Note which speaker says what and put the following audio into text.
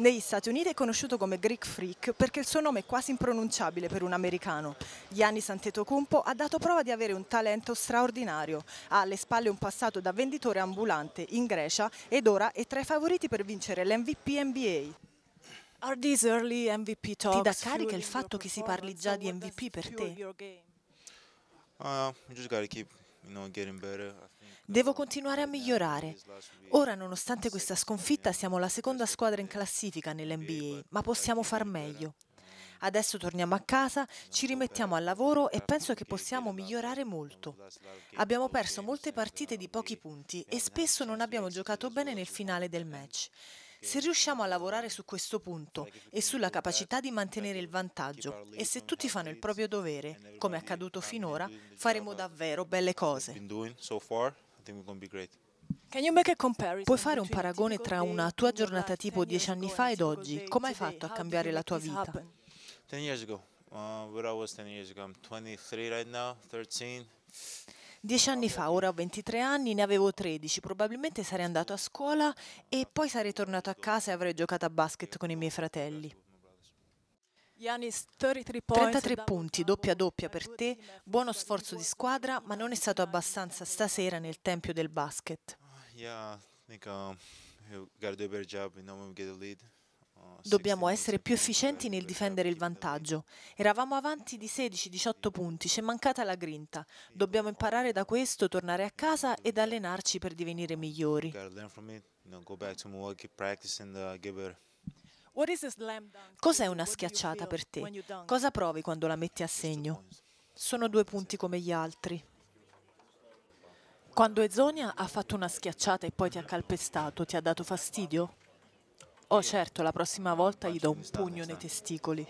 Speaker 1: Negli Stati Uniti è conosciuto come Greek Freak perché il suo nome è quasi impronunciabile per un americano. Giannis Antetokounmpo ha dato prova di avere un talento straordinario. Ha alle spalle un passato da venditore ambulante in Grecia ed ora è tra i favoriti per vincere l'MVP NBA. Ti dà carica il fatto che si parli già di MVP per te? Uh, Devo continuare a migliorare. Ora, nonostante questa sconfitta, siamo la seconda squadra in classifica nell'NBA, ma possiamo far meglio. Mm. Adesso torniamo a casa, ci rimettiamo al lavoro e penso che possiamo migliorare molto. Abbiamo perso molte partite di pochi punti e spesso non abbiamo giocato bene nel finale del match. Se riusciamo a lavorare su questo punto e sulla capacità di mantenere il vantaggio e se tutti fanno il proprio dovere, come è accaduto finora, faremo davvero
Speaker 2: belle cose. Puoi
Speaker 1: fare un paragone tra una tua giornata tipo dieci anni fa ed oggi? Come hai fatto a cambiare la tua vita?
Speaker 2: Dieci anni fa, uh, ero dieci anni fa? Sono 23 ora, 13.
Speaker 1: Dieci anni fa, ora ho 23 anni, ne avevo 13, probabilmente sarei andato a scuola e poi sarei tornato a casa e avrei giocato a basket con i miei fratelli. 33 punti, doppia doppia per te, buono sforzo di squadra, ma non è stato abbastanza stasera nel tempio del basket. Ah,
Speaker 2: yeah, I think um, we got to do a better job, you lead. Dobbiamo essere
Speaker 1: più efficienti nel difendere il vantaggio. Eravamo avanti di 16-18 punti, ci è mancata la grinta. Dobbiamo imparare da questo, tornare a casa ed allenarci per divenire migliori.
Speaker 2: Uh,
Speaker 1: Cos'è una schiacciata per te? Cosa provi quando la metti a segno? Sono due punti come gli altri. Quando Ezonia ha fatto una schiacciata e poi ti ha calpestato, ti ha dato fastidio? Oh certo, la prossima volta gli do un pugno nei testicoli.